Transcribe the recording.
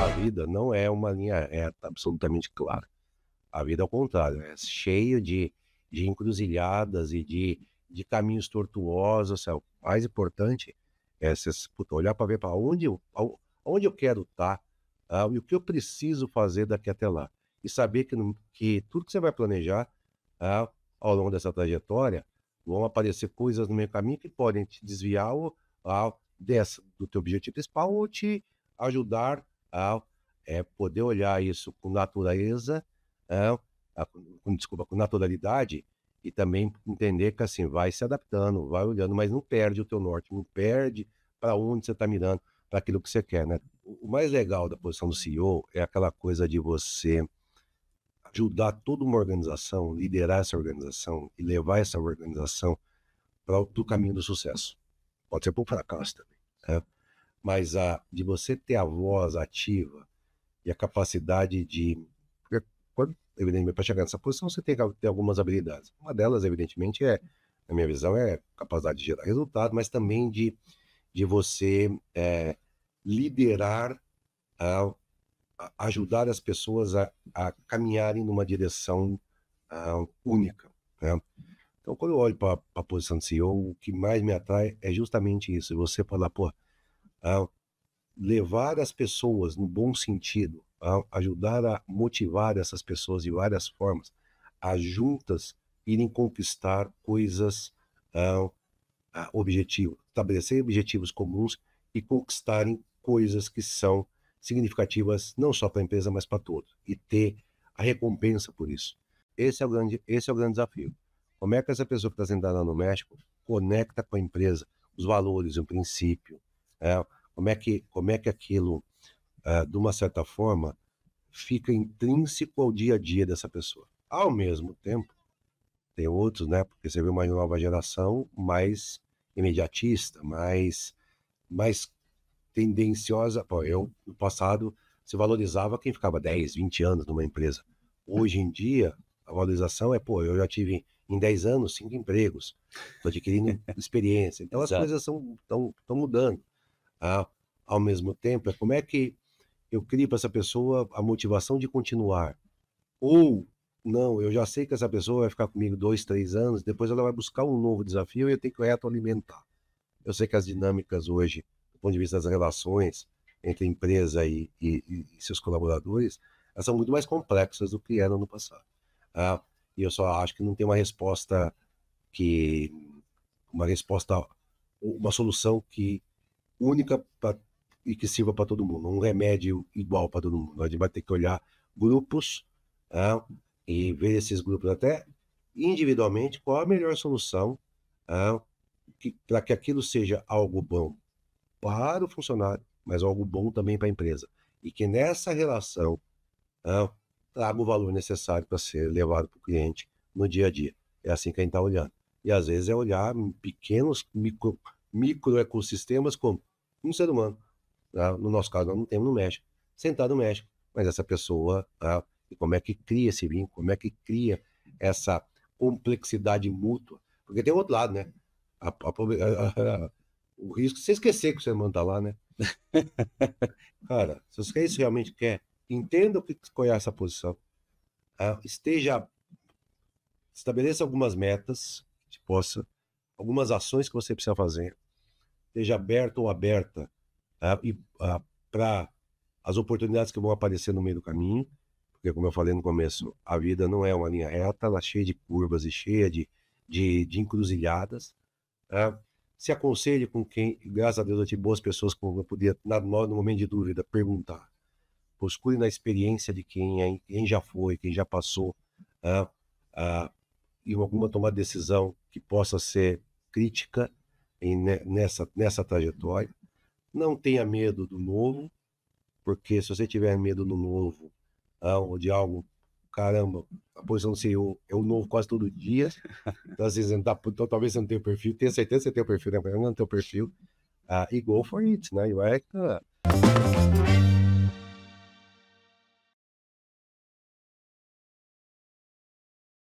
A vida não é uma linha reta, absolutamente clara. A vida, ao é contrário, é cheio de, de encruzilhadas e de, de caminhos tortuosos. Sabe? Assim, o mais importante é se, puta, olhar para ver para onde, eu, onde eu quero estar tá, uh, e o que eu preciso fazer daqui até lá. E saber que, que tudo que você vai planejar uh, ao longo dessa trajetória vão aparecer coisas no meio caminho que podem te desviar uh, dessa, do teu objetivo principal ou te ajudar ao é, eh, poder olhar isso com natureza, é, com, desculpa, com naturalidade e também entender que assim vai se adaptando, vai olhando, mas não perde o teu norte, não perde para onde você está mirando, para aquilo que você quer, né? O mais legal da posição do CEO é aquela coisa de você ajudar toda uma organização, liderar essa organização e levar essa organização para o caminho do sucesso. Pode ser para o fracasso mas a, de você ter a voz ativa e a capacidade de. Quando, evidentemente, para chegar nessa posição, você tem que ter algumas habilidades. Uma delas, evidentemente, é, na minha visão, é capacidade de gerar resultado, mas também de, de você é, liderar, a, a ajudar as pessoas a, a caminharem numa direção única. Né? Então, quando eu olho para a posição de CEO, o que mais me atrai é justamente isso. Você falar, pô, a levar as pessoas no bom sentido, a ajudar a motivar essas pessoas de várias formas, a juntas irem conquistar coisas uh, ah, ah, objetivo, estabelecer objetivos comuns e conquistarem coisas que são significativas não só para a empresa, mas para todos, e ter a recompensa por isso. Esse é o grande, esse é o grande desafio. Como é que essa pessoa que está sentada no México conecta com a empresa os valores, o princípio, é, como, é que, como é que aquilo, é, de uma certa forma, fica intrínseco ao dia a dia dessa pessoa. Ao mesmo tempo, tem outros, né? Porque você vê uma nova geração mais imediatista, mais, mais tendenciosa. Pô, eu, no passado, se valorizava quem ficava 10, 20 anos numa empresa. Hoje em dia, a valorização é, pô, eu já tive em 10 anos cinco empregos, estou adquirindo experiência. Então as coisas estão mudando ao mesmo tempo, é como é que eu crio para essa pessoa a motivação de continuar. Ou, não, eu já sei que essa pessoa vai ficar comigo dois, três anos, depois ela vai buscar um novo desafio e eu tenho que retroalimentar. Eu sei que as dinâmicas hoje, do ponto de vista das relações entre empresa e, e, e seus colaboradores, elas são muito mais complexas do que eram no passado. Ah, e eu só acho que não tem uma resposta que uma resposta, uma solução que única pra, e que sirva para todo mundo, um remédio igual para todo mundo. A gente vai ter que olhar grupos tá? e ver esses grupos até individualmente qual a melhor solução tá? para que aquilo seja algo bom para o funcionário, mas algo bom também para a empresa. E que nessa relação tá? traga o valor necessário para ser levado para o cliente no dia a dia. É assim que a gente está olhando. E às vezes é olhar pequenos micro, como um ser humano. Tá? No nosso caso, nós não temos no México. Sentado no México. Mas essa pessoa, tá? e como é que cria esse vínculo? Como é que cria essa complexidade mútua? Porque tem o outro lado, né? A, a, a, o risco de você esquecer que o ser humano está lá, né? Cara, se você isso realmente quer, entenda o que escolher é essa posição. Tá? esteja. Estabeleça algumas metas que possa, algumas ações que você precisa fazer, esteja aberto ou aberta tá? ah, para as oportunidades que vão aparecer no meio do caminho, porque, como eu falei no começo, a vida não é uma linha reta, ela é cheia de curvas e cheia de, de, de encruzilhadas. Tá? Se aconselhe com quem, graças a Deus, eu tive boas pessoas que eu podia, no momento de dúvida, perguntar. Procure na experiência de quem, é, quem já foi, quem já passou, em tá? ah, e alguma tomada de decisão que possa ser crítica em, nessa, nessa trajetória. Não tenha medo do novo, porque se você tiver medo do novo ah, ou de algo, caramba, a posição do CEO é o novo quase todo dia. Então, às vezes, então, talvez você não tenha o perfil, tenha certeza que você tem o perfil, né? Mas não tem o perfil. Ah, e go for it, né? E vai. Ah.